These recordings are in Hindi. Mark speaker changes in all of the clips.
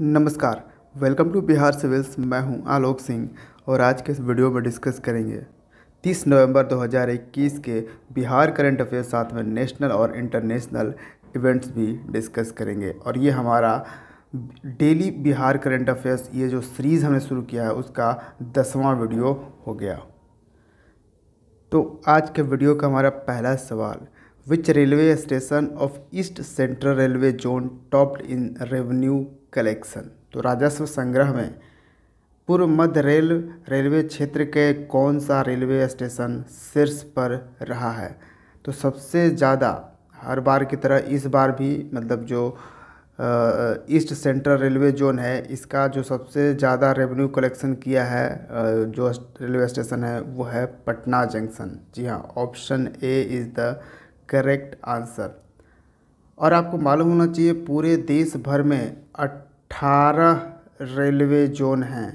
Speaker 1: नमस्कार वेलकम टू बिहार सिविल्स मैं हूं आलोक सिंह और आज के इस वीडियो में डिस्कस करेंगे 30 नवंबर 2021 के बिहार करंट अफेयर्स साथ में नेशनल और इंटरनेशनल इवेंट्स भी डिस्कस करेंगे और ये हमारा डेली बिहार करंट अफेयर्स ये जो सीरीज़ हमने शुरू किया है उसका दसवां वीडियो हो गया तो आज के वीडियो का हमारा पहला सवाल which railway station of east central railway zone topped in revenue collection तो राजस्व संग्रह में पूर्व मध्य रेल रेलवे क्षेत्र के कौन सा रेलवे स्टेशन शीर्ष पर रहा है तो सबसे ज़्यादा हर बार की तरह इस बार भी मतलब जो ईस्ट सेंट्रल रेलवे जोन है इसका जो सबसे ज़्यादा रेवेन्यू कलेक्शन किया है जो रेलवे स्टेशन है वो है पटना जंक्शन जी हाँ option A is the correct answer और आपको मालूम होना चाहिए पूरे देश भर में अट्ठारह रेलवे जोन हैं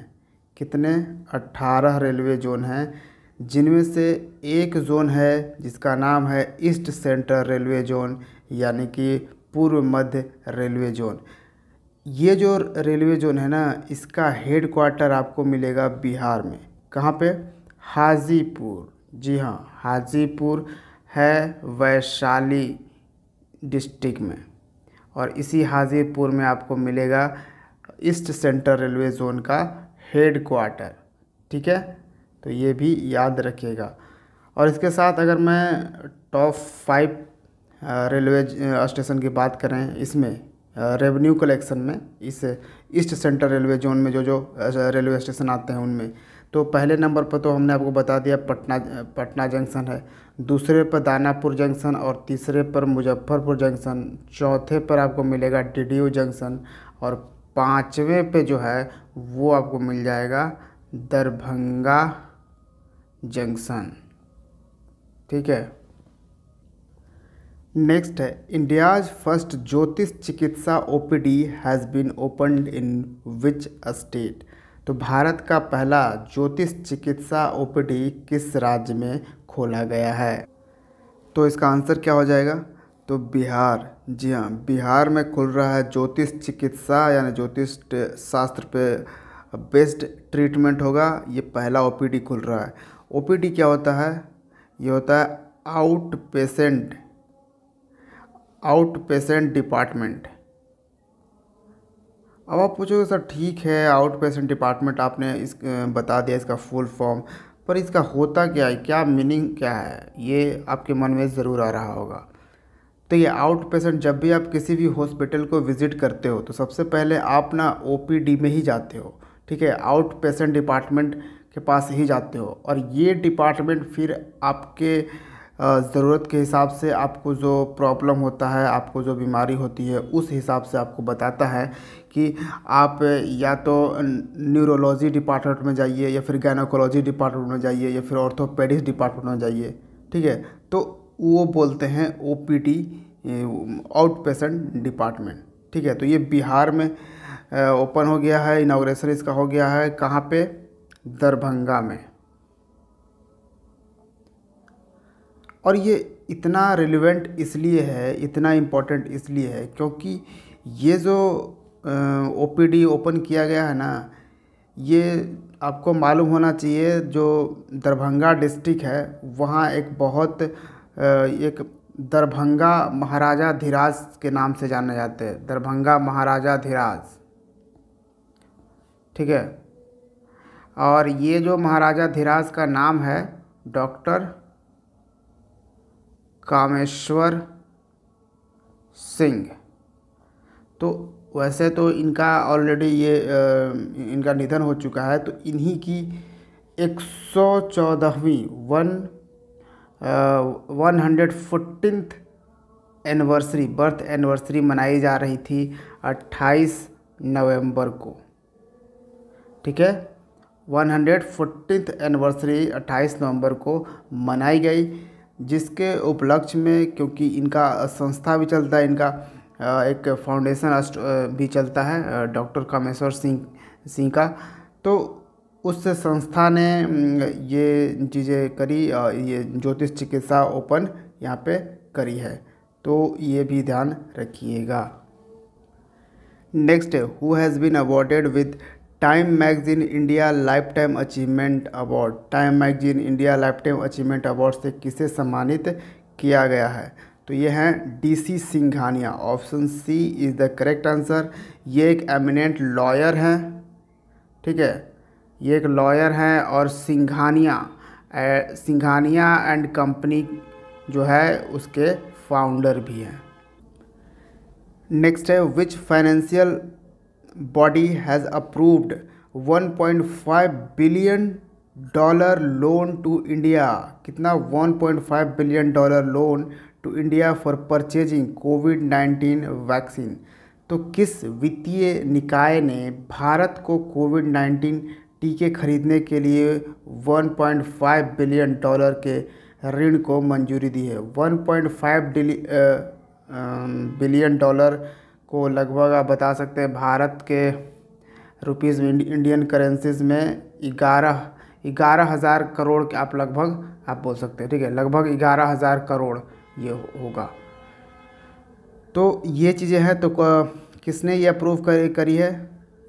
Speaker 1: कितने अट्ठारह रेलवे जोन हैं जिनमें से एक जोन है जिसका नाम है ईस्ट सेंट्रल रेलवे जोन यानी कि पूर्व मध्य रेलवे जोन ये जो रेलवे जोन है ना इसका हेड क्वार्टर आपको मिलेगा बिहार में कहाँ पे हाजीपुर जी हाँ हाजीपुर है वैशाली डिस्ट्रिक्ट में और इसी हाजीपुर में आपको मिलेगा ईस्ट सेंट्रल रेलवे जोन का हेड क्वार्टर ठीक है तो ये भी याद रखिएगा और इसके साथ अगर मैं टॉप फाइव रेलवे स्टेशन की बात करें इसमें रेवेन्यू कलेक्शन में इस ईस्ट सेंट्रल रेलवे जोन में जो जो रेलवे स्टेशन आते हैं उनमें तो पहले नंबर पर तो हमने आपको बता दिया पटना पटना जंक्शन है दूसरे पर दानापुर जंक्शन और तीसरे पर मुजफ्फरपुर जंक्शन चौथे पर आपको मिलेगा डी जंक्शन और पाँचवें पे जो है वो आपको मिल जाएगा दरभंगा जंक्शन ठीक है नेक्स्ट है इंडियाज फर्स्ट ज्योतिष चिकित्सा OPD has been opened in which state तो भारत का पहला ज्योतिष चिकित्सा ओपीडी किस राज्य में खोला गया है तो इसका आंसर क्या हो जाएगा तो बिहार जी हाँ बिहार में खुल रहा है ज्योतिष चिकित्सा यानी ज्योतिष शास्त्र पे बेस्ट ट्रीटमेंट होगा ये पहला ओपीडी खुल रहा है ओपीडी क्या होता है ये होता है out patient out patient department अब आप पूछोगे सर ठीक है आउट पेशेंट डिपार्टमेंट आपने इस बता दिया इसका फुल फॉर्म पर इसका होता क्या है क्या मीनिंग क्या है ये आपके मन में ज़रूर आ रहा होगा तो ये आउट पेशेंट जब भी आप किसी भी हॉस्पिटल को विज़िट करते हो तो सबसे पहले आप ना ओ में ही जाते हो ठीक है आउट पेशेंट डिपार्टमेंट के पास ही जाते हो और ये डिपार्टमेंट फिर आपके ज़रूरत के हिसाब से आपको जो प्रॉब्लम होता है आपको जो बीमारी होती है उस हिसाब से आपको बताता है कि आप या तो न्यूरोलॉजी डिपार्टमेंट में जाइए या फिर गैनोकोलॉजी डिपार्टमेंट में जाइए या फिर ऑर्थोपेडिक्स डिपार्टमेंट में जाइए ठीक है तो वो बोलते हैं O P D out patient department ठीक है तो ये बिहार में ओपन हो गया है इनाग्रेशन इसका हो गया है कहाँ पे दरभंगा में और ये इतना रिलेवेंट इसलिए है इतना इम्पोर्टेंट इसलिए है क्योंकि ये जो ओपीडी ओपन किया गया है ना ये आपको मालूम होना चाहिए जो दरभंगा डिस्ट्रिक्ट है वहाँ एक बहुत एक दरभंगा महाराजा धीराज के नाम से जाने जाते हैं दरभंगा महाराजा धीराज ठीक है और ये जो महाराजा धीराज का नाम है डॉक्टर कामेश्वर सिंह तो वैसे तो इनका ऑलरेडी ये इनका निधन हो चुका है तो इन्हीं की एक सौ चौदहवीं one one hundred fourteenth anniversary birth anniversary मनाई जा रही थी 28 नवंबर को ठीक है वन हंड्रेड फोर्टीनथ एनिवर्सरी अट्ठाईस नवंबर को मनाई गई जिसके उपलक्ष्य में क्योंकि इनका संस्था भी चलता है इनका एक फाउंडेशन भी चलता है डॉक्टर कामेश्वर सिंह सिंह का तो उस संस्था ने ये चीज़ें करी ये ज्योतिष चिकित्सा ओपन यहाँ पे करी है तो ये भी ध्यान रखिएगा next who has been awarded with Time magazine India lifetime achievement award Time magazine India lifetime achievement award से किसे सम्मानित किया गया है तो ये हैं DC Singhania option C is the correct answer ये एक एमिनेंट लॉयर हैं ठीक है ये एक लॉयर हैं और सिंघानिया सिंघानिया एंड कंपनी जो है उसके फाउंडर भी हैं नेक्स्ट है which financial body has approved 1.5 billion dollar loan to India कितना 1.5 billion dollar loan to India for purchasing Covid nineteen vaccine तो किस वित्तीय निकाय ने भारत को कोविड नाइन्टीन टीके खरीदने के लिए 1.5 बिलियन डॉलर के ऋण को मंजूरी दी है 1.5 बिलियन डॉलर को लगभग आप बता सकते हैं भारत के रुपीज़ इंडियन करेंसीज में ग्यारह ग्यारह हज़ार करोड़ के आप लगभग आप बोल सकते हैं ठीक है लगभग ग्यारह हज़ार करोड़ ये होगा तो ये चीज़ें हैं तो किसने ये अप्रूव कर, करी है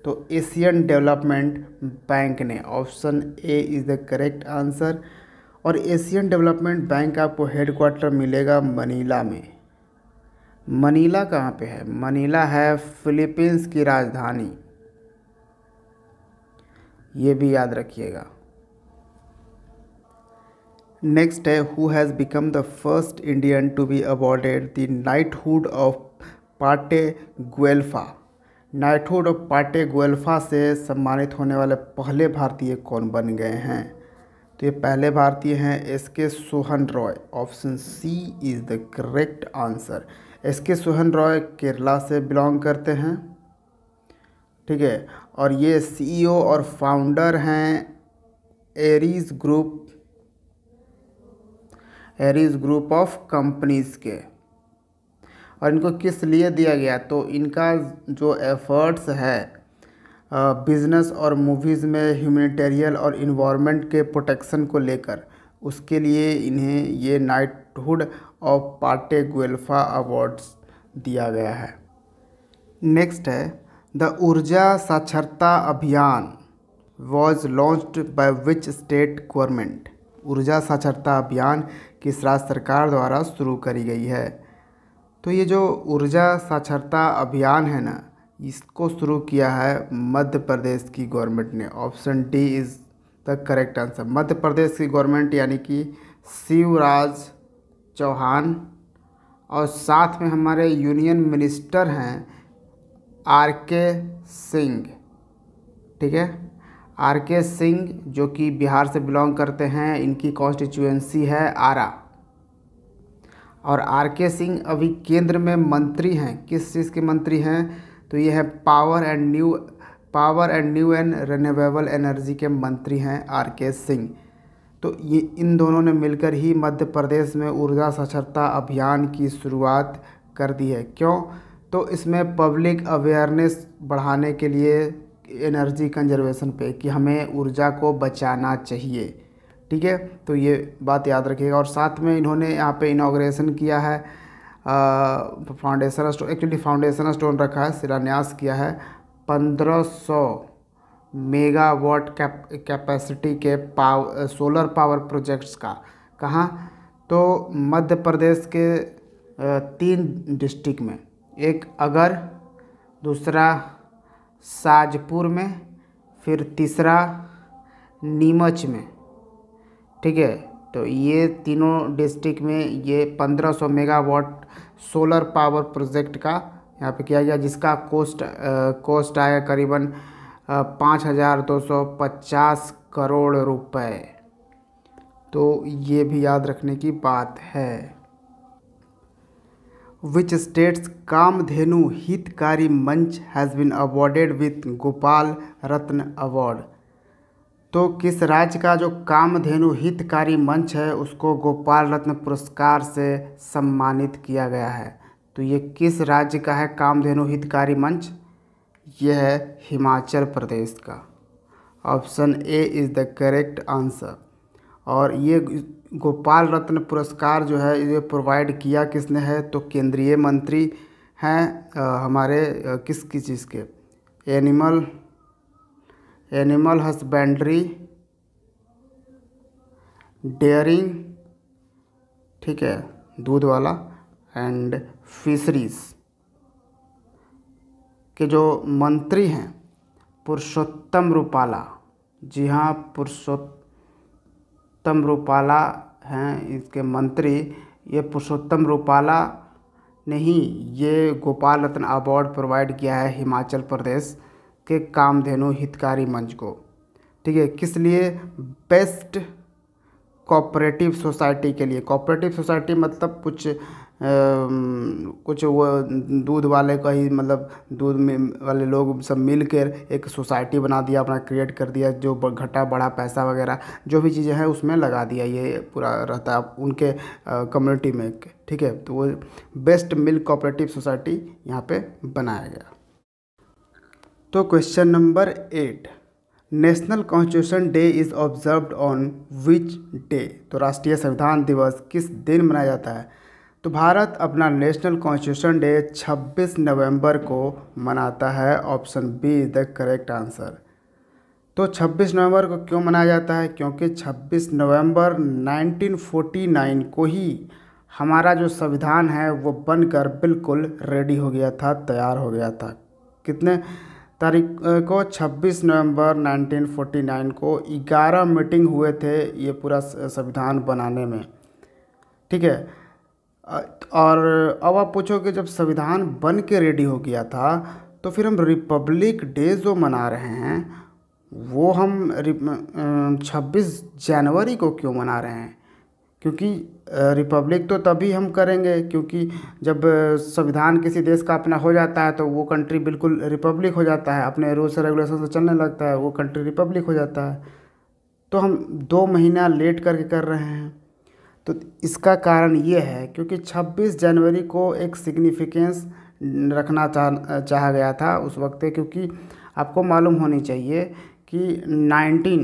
Speaker 1: तो एशियन डेवलपमेंट बैंक ने option A is the correct answer और एशियन डेवलपमेंट बैंक आपको हेडक्वार्टर मिलेगा मनीला में मनीला कहाँ पे है मनीला है फिलीपींस की राजधानी ये भी याद रखिएगा नेक्स्ट है who has become the first Indian to be awarded the knighthood of Parte Guelfa knighthood of Parte गुएल्फा से सम्मानित होने वाले पहले भारतीय कौन बन गए हैं तो ये पहले भारतीय हैं S K Sohan Roy option C is the correct answer S K Sohan Roy Kerala से बिलोंग करते हैं ठीक है और ये सीईओ e और फाउंडर हैं Aries group Aries group of companies के और इनको किस लिए दिया गया तो इनका जो एफर्ट्स है बिज़नेस और मूवीज़ में ह्यूमनिटेरियल और इन्वामेंट के प्रोटेक्शन को लेकर उसके लिए इन्हें ये knighthood of Parte Guelfa awards दिया गया है नेक्स्ट है the Urja Saksharta Abhiyan was launched by which state government Urja Saksharta अभियान किस राज्य सरकार द्वारा शुरू करी गई है तो ये जो ऊर्जा साक्षरता अभियान है ना इसको शुरू किया है मध्य प्रदेश की गवर्नमेंट ने option D is the correct answer Madhya Pradesh की गवर्नमेंट यानी कि शिवराज चौहान और साथ में हमारे यूनियन मिनिस्टर हैं आर के सिंह ठीक है आर के सिंह जो कि बिहार से बिलोंग करते हैं इनकी कॉन्स्टिट्यूएंसी है आरा और आर के सिंह अभी केंद्र में मंत्री हैं किस चीज़ के मंत्री हैं तो ये है power and new power and new and renewable energy के मंत्री हैं आर के सिंह तो ये इन दोनों ने मिलकर ही मध्य प्रदेश में ऊर्जा साक्षरता अभियान की शुरुआत कर दी है क्यों तो इसमें पब्लिक अवेयरनेस बढ़ाने के लिए एनर्जी कंजर्वेशन पे कि हमें ऊर्जा को बचाना चाहिए ठीक है तो ये बात याद रखिएगा और साथ में इन्होंने यहाँ पे इनाग्रेशन किया है foundation stone actually foundation stone रखा है शिलान्यास किया है 1500 मेगावाट कैप कैपेसिटी के पाव सोलर पावर प्रोजेक्ट्स का कहाँ तो मध्य प्रदेश के तीन डिस्ट्रिक्ट में एक अगर दूसरा साजपुर में फिर तीसरा नीमच में ठीक है तो ये तीनों डिस्ट्रिक्ट में ये 1500 मेगावाट सोलर पावर प्रोजेक्ट का यहाँ पे किया गया जिसका कोस्ट आ, कोस्ट आया करीबन पाँच हज़ार दो सौ पचास करोड़ रुपए तो ये भी याद रखने की बात है which states Kamdhenu Hitkari Manch has been awarded with Gopal Ratna award तो किस राज्य का जो कामधेनु हितकारी मंच है उसको गोपाल रत्न पुरस्कार से सम्मानित किया गया है तो ये किस राज्य का है कामधेनु हितकारी मंच यह है हिमाचल प्रदेश का option A is the correct answer और ये गोपाल रत्न पुरस्कार जो है ये प्रोवाइड किया किसने है तो केंद्रीय मंत्री हैं हमारे किस किस चीज़ के एनिमल एनिमल हस्बेंड्री डेयरिंग ठीक है दूध वाला एंड फिशरीज के जो मंत्री हैं पुरुषोत्तम रूपाला जी हाँ पुरुषोत्तम पुरुषोत्तम रूपाला हैं इसके मंत्री ये पुरुषोत्तम रूपाला ने ही ये गोपाल रत्न अवार्ड प्रोवाइड किया है हिमाचल प्रदेश के कामधेनु हितकारी मंच को ठीक है किस लिए बेस्ट कॉपरेटिव सोसाइटी के लिए कॉपरेटिव सोसाइटी मतलब कुछ कुछ वो दूध वाले का ही मतलब दूध में वाले लोग सब मिलकर एक सोसाइटी बना दिया अपना क्रिएट कर दिया जो घटा बढ़ा पैसा वगैरह जो भी चीज़ें हैं उसमें लगा दिया ये पूरा रहता है उनके कम्युनिटी में ठीक है तो वो बेस्ट मिल्क कोऑपरेटिव सोसाइटी यहाँ पे बनाया गया तो question number eight national constitution day is observed on which day तो राष्ट्रीय संविधान दिवस किस दिन मनाया जाता है तो भारत अपना नेशनल कॉन्स्टिट्यूशन डे 26 नवंबर को मनाता है option B is the correct answer तो 26 नवंबर को क्यों मनाया जाता है क्योंकि 26 नवंबर 1949 को ही हमारा जो संविधान है वो बनकर बिल्कुल रेडी हो गया था तैयार हो गया था कितने तारीख को 26 नवंबर 1949 को 11 मीटिंग हुए थे ये पूरा संविधान बनाने में ठीक है और अब आप पूछोगे जब संविधान बन के रेडी हो गया था तो फिर हम रिपब्लिक डे जो मना रहे हैं वो हम छब्बीस जनवरी को क्यों मना रहे हैं क्योंकि रिपब्लिक तो तभी हम करेंगे क्योंकि जब संविधान किसी देश का अपना हो जाता है तो वो कंट्री बिल्कुल रिपब्लिक हो जाता है अपने रूल्स रेगुलेशन से चलने लगता है वो कंट्री रिपब्लिक हो जाता है तो हम दो महीना लेट करके कर रहे हैं तो इसका कारण ये है क्योंकि 26 जनवरी को एक सिग्निफिकेंस रखना चाह चाहा गया था उस वक्त क्योंकि आपको मालूम होनी चाहिए कि 19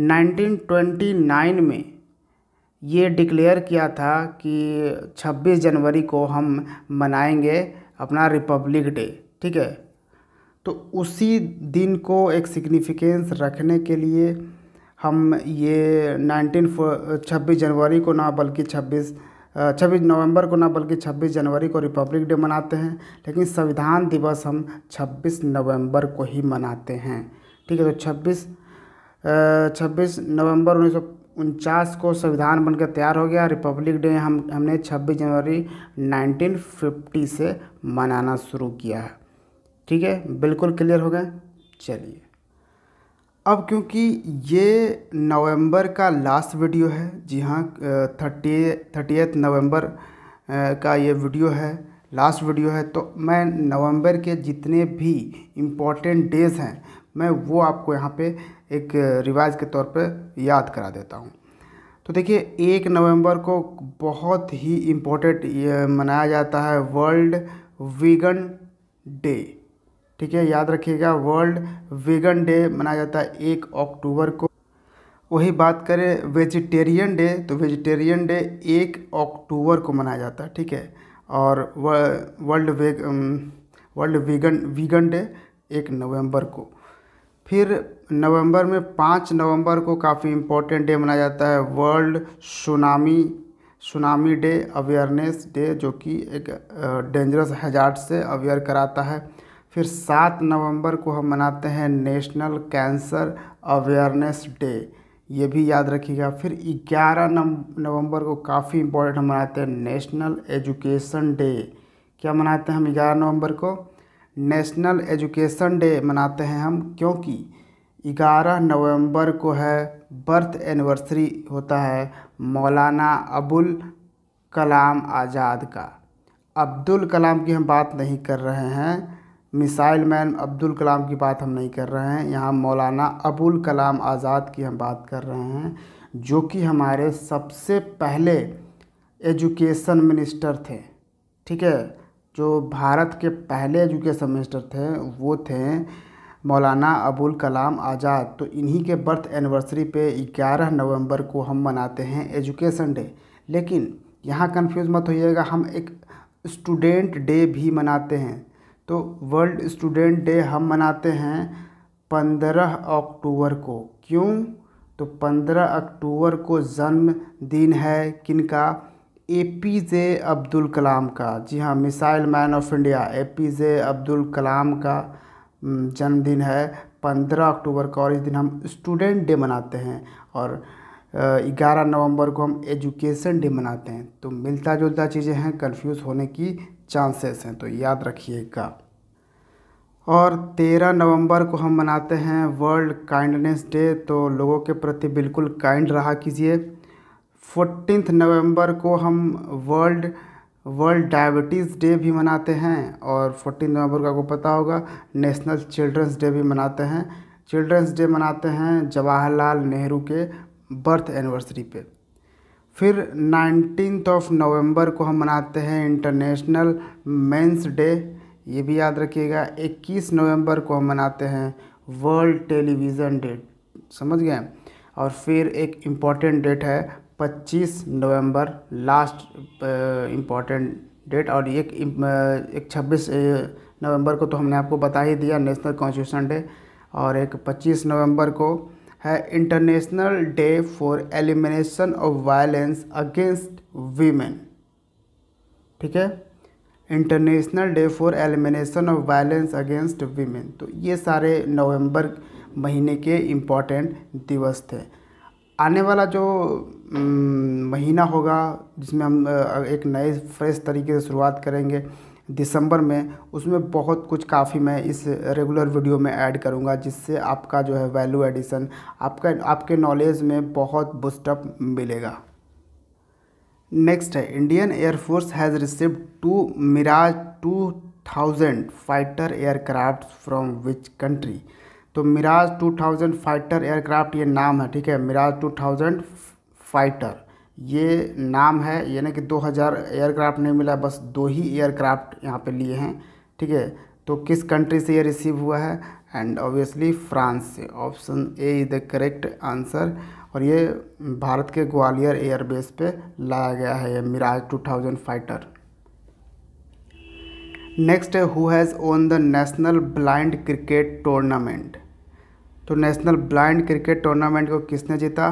Speaker 1: 1929 में ये डिक्लेयर किया था कि 26 जनवरी को हम मनाएंगे अपना रिपब्लिक डे ठीक है तो उसी दिन को एक सिग्निफिकेंस रखने के लिए हम ये नाइनटीन छब्बीस जनवरी को ना बल्कि छब्बीस छब्बीस नवंबर को ना बल्कि छब्बीस जनवरी को रिपब्लिक डे मनाते हैं लेकिन संविधान दिवस हम छब्बीस नवंबर को ही मनाते हैं ठीक है तो छब्बीस छब्बीस नवंबर उन्नीस उनचास को संविधान बनकर तैयार हो गया रिपब्लिक डे हम हमने 26 जनवरी 1950 से मनाना शुरू किया है ठीक है बिल्कुल क्लियर हो गए चलिए अब क्योंकि ये नवंबर का लास्ट वीडियो है जी हाँ थर्टी थर्टीथ नवम्बर का ये वीडियो है लास्ट वीडियो है तो मैं नवंबर के जितने भी इम्पोर्टेंट डेज़ हैं मैं वो आपको यहाँ पे एक रिवाइज के तौर पे याद करा देता हूँ तो देखिए एक नवंबर को बहुत ही इम्पोर्टेंट मनाया जाता है वर्ल्ड वीगन डे ठीक है याद रखिएगा वर्ल्ड वेगन डे मनाया जाता है एक अक्टूबर को वही बात करें वेजिटेरियन डे तो वेजिटेरियन डे एक अक्टूबर को मनाया जाता है ठीक है और वर्ल्ड वेग वर्ल्ड वीगन वीगन डे एक नवंबर को फिर नवंबर में पाँच नवंबर को काफ़ी इम्पोर्टेंट डे मनाया जाता है world tsunami tsunami day awareness day जो कि एक डेंजरस हजार से अवेयर कराता है फिर सात नवंबर को हम मनाते हैं नेशनल कैंसर अवेयरनेस डे ये भी याद रखिएगा फिर ग्यारह नवंबर को काफ़ी इम्पोर्टेंट हम मनाते हैं नेशनल एजुकेशन डे क्या मनाते हैं हम ग्यारह नवंबर को नेशनल एजुकेशन डे मनाते हैं हम क्योंकि 11 नवंबर को है बर्थ एनिवर्सरी होता है मौलाना अबुल कलाम आज़ाद का अब्दुल कलाम की हम बात नहीं कर रहे हैं मिसाइल मैन अब्दुल कलाम की बात हम नहीं कर रहे हैं यहाँ मौलाना अबुल कलाम आज़ाद की हम बात कर रहे हैं जो कि हमारे सबसे पहले एजुकेशन मिनिस्टर थे ठीक है जो भारत के पहले एजुकेशन मिनिस्टर थे वो थे मौलाना अबुल कलाम आज़ाद तो इन्हीं के बर्थ एनिवर्सरी पे 11 नवंबर को हम मनाते हैं एजुकेशन डे लेकिन यहाँ कंफ्यूज मत होइएगा हम एक स्टूडेंट डे भी मनाते हैं तो वर्ल्ड स्टूडेंट डे हम मनाते हैं पंद्रह अक्टूबर को क्यों तो पंद्रह अक्टूबर को जन्मदिन है किनका ए पी जे अब्दुल कलाम का जी हाँ missile man of India A P J Abdul Kalam का जन्मदिन है पंद्रह अक्टूबर का और इस दिन हम स्टूडेंट डे मनाते हैं और ग्यारह नवंबर को हम एजुकेशन डे मनाते हैं तो मिलता जुलता चीज़ें हैं कंफ्यूज होने की चांसेस हैं तो याद रखिएगा और 13 नवंबर को हम मनाते हैं वर्ल्ड काइंडनेस डे तो लोगों के प्रति बिल्कुल काइंड रहा कीजिए फोर्टीन नवंबर को हम वर्ल्ड वर्ल्ड डायबिटीज़ डे भी मनाते हैं और फोर्टीन नवंबर का आपको पता होगा नेशनल चिल्ड्रंस डे भी मनाते हैं चिल्ड्रंस डे मनाते हैं जवाहरलाल नेहरू के बर्थ एनिवर्सरी पे फिर नाइनटीन ऑफ नवंबर को हम मनाते हैं इंटरनेशनल मेंस डे ये भी याद रखिएगा 21 नवंबर को हम मनाते हैं वर्ल्ड टेलीविज़न डे समझ गए और फिर एक इम्पॉर्टेंट डेट है 25 नवंबर लास्ट इम्पॉर्टेंट डेट और एक एक छब्बीस नवंबर को तो हमने आपको बता ही दिया नेशनल कॉन्स्टिट्यूशन डे और एक 25 नवंबर को है international day for elimination of violence against women ठीक है international day for elimination of violence against women तो ये सारे नवंबर महीने के इम्पॉर्टेंट दिवस थे आने वाला जो महीना होगा जिसमें हम एक नए फ्रेश तरीके से शुरुआत करेंगे दिसंबर में उसमें बहुत कुछ काफ़ी मैं इस रेगुलर वीडियो में ऐड करूँगा जिससे आपका जो है वैल्यू एडिशन आपका आपके नॉलेज में बहुत बुस्टअप मिलेगा नेक्स्ट है Indian air force has received two Mirage two thousand fighter aircraft from which country तो Mirage two thousand fighter aircraft ये नाम है ठीक है मिराज टू थाउजेंड फाइटर ये नाम है यानी कि 2000 एयरक्राफ्ट नहीं मिला बस दो ही एयरक्राफ्ट यहाँ पे लिए हैं ठीक है तो किस कंट्री से ये रिसीव हुआ है एंड ऑब्वियसली फ्रांस से option A is the correct answer और ये भारत के ग्वालियर एयरबेस पे लाया गया है ये मिराज 2000 फाइटर नेक्स्ट है who has won the national blind cricket tournament तो नेशनल ब्लाइंड क्रिकेट टूर्नामेंट को किसने जीता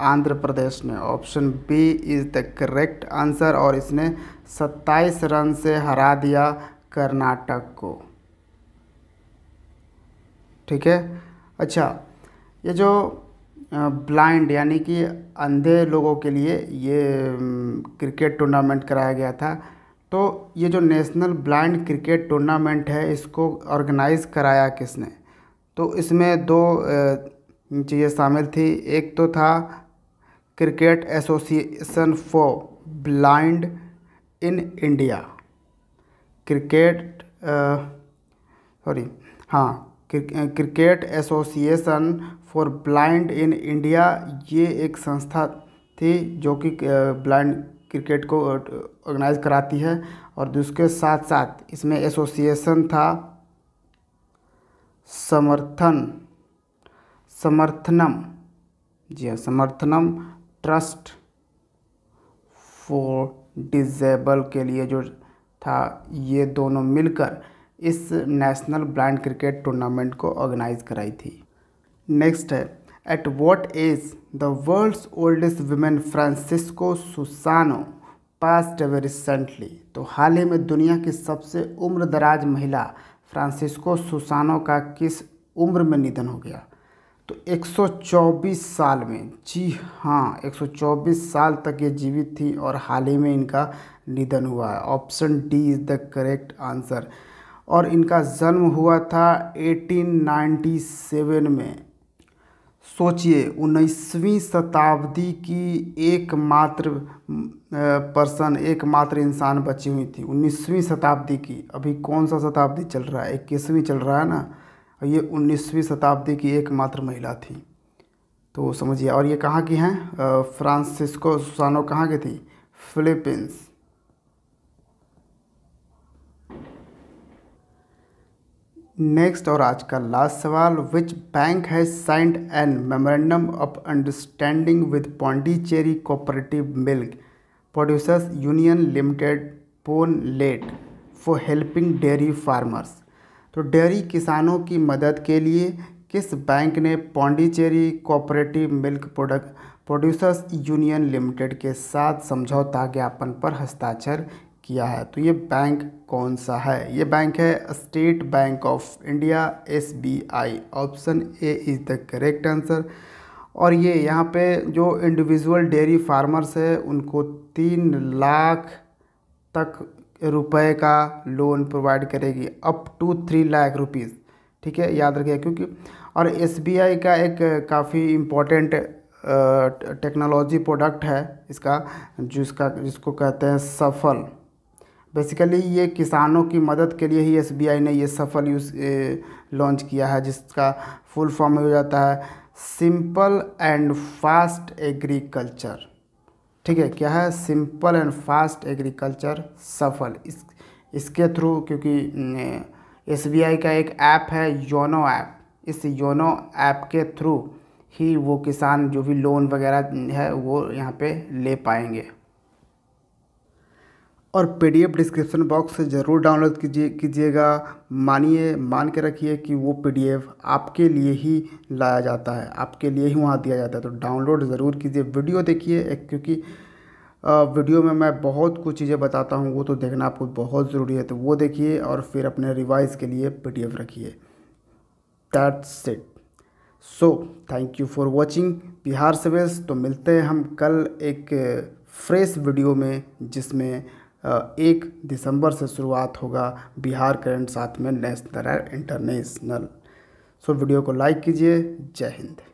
Speaker 1: आंध्र प्रदेश ने option B is the correct answer और इसने 27 रन से हरा दिया कर्नाटक को ठीक है अच्छा ये जो ब्लाइंड यानी कि अंधे लोगों के लिए ये क्रिकेट टूर्नामेंट कराया गया था तो ये जो नेशनल ब्लाइंड क्रिकेट टूर्नामेंट है इसको ऑर्गेनाइज़ कराया किसने तो इसमें दो चीज़ें शामिल थी एक तो था cricket association for blind in India cricket sorry हाँ cricket association for blind in India ये एक संस्था थी जो कि ब्लाइंड क्रिकेट को ऑर्गेनाइज कराती है और उसके साथ साथ इसमें एसोसिएशन था समर्थन समर्थनम जी हाँ समर्थनम ट्रस्ट फॉर डिजेबल के लिए जो था ये दोनों मिलकर इस नेशनल ब्लाइंड क्रिकेट टूर्नामेंट को ऑर्गेनाइज कराई थी नेक्स्ट है at what age the world's oldest women Francisco Susano passed away recently तो हाल ही में दुनिया की सबसे उम्र दराज महिला फ्रांसिस्को सुसानो का किस उम्र में निधन हो गया तो 124 साल में जी हाँ 124 साल तक ये जीवित थी और हाल ही में इनका निधन हुआ है option D is the correct answer और इनका जन्म हुआ था 1897 में सोचिए उन्नीसवीं शताब्दी की एकमात्र पर्सन एकमात्र इंसान बची हुई थी उन्नीसवीं शताब्दी की अभी कौन सा शताब्दी चल रहा है इक्कीसवीं चल रहा है ना ये 19वीं शताब्दी की एकमात्र महिला थी तो समझिए और ये कहाँ की हैं फ्रांसिस्को सुसानो कहाँ की थी फिलीपींस नेक्स्ट और आज का लास्ट सवाल which bank has signed an memorandum of understanding with Pondicherry cooperative milk producers union limited Ponlait for helping dairy farmers तो डेयरी किसानों की मदद के लिए किस बैंक ने Pondicherry cooperative milk product producers union limited के साथ समझौता ज्ञापन पर हस्ताक्षर किया है तो ये बैंक कौन सा है ये बैंक है State Bank of India S B I option A is the correct answer और ये यहाँ पे जो इंडिविजुअल डेयरी फार्मर्स है उनको तीन लाख तक रुपए का लोन प्रोवाइड करेगी up to three lakh rupees ठीक है याद रखिए क्योंकि और एस का एक काफ़ी इम्पोर्टेंट टेक्नोलॉजी प्रोडक्ट है इसका जिसका जिसको कहते हैं सफल बेसिकली ये किसानों की मदद के लिए ही एस ने ये सफल यूज लॉन्च किया है जिसका फुल फॉर्म हो जाता है सिंपल एंड फास्ट एग्रीकल्चर ठीक है क्या है सिंपल एंड फास्ट एग्रीकल्चर सफल इस इसके थ्रू क्योंकि एस का एक ऐप है योनो ऐप इस योनो ऐप के थ्रू ही वो किसान जो भी लोन वगैरह है वो यहाँ पे ले पाएंगे और पीडीएफ डिस्क्रिप्शन बॉक्स से ज़रूर डाउनलोड कीजिए कीजिएगा मानिए मान के रखिए कि वो पीडीएफ आपके लिए ही लाया जाता है आपके लिए ही वहाँ दिया जाता है तो डाउनलोड ज़रूर कीजिए वीडियो देखिए क्योंकि वीडियो में मैं बहुत कुछ चीज़ें बताता हूँ वो तो देखना आपको बहुत ज़रूरी है तो वो देखिए और फिर अपने रिवाइज़ के लिए पी रखिए that's it so thank you for watching Bihar services तो मिलते हैं हम कल एक फ्रेश वीडियो में जिसमें एक दिसंबर से शुरुआत होगा बिहार करंट साथ में नेशनल इंटरनेशनल सो वीडियो को लाइक कीजिए जय हिंद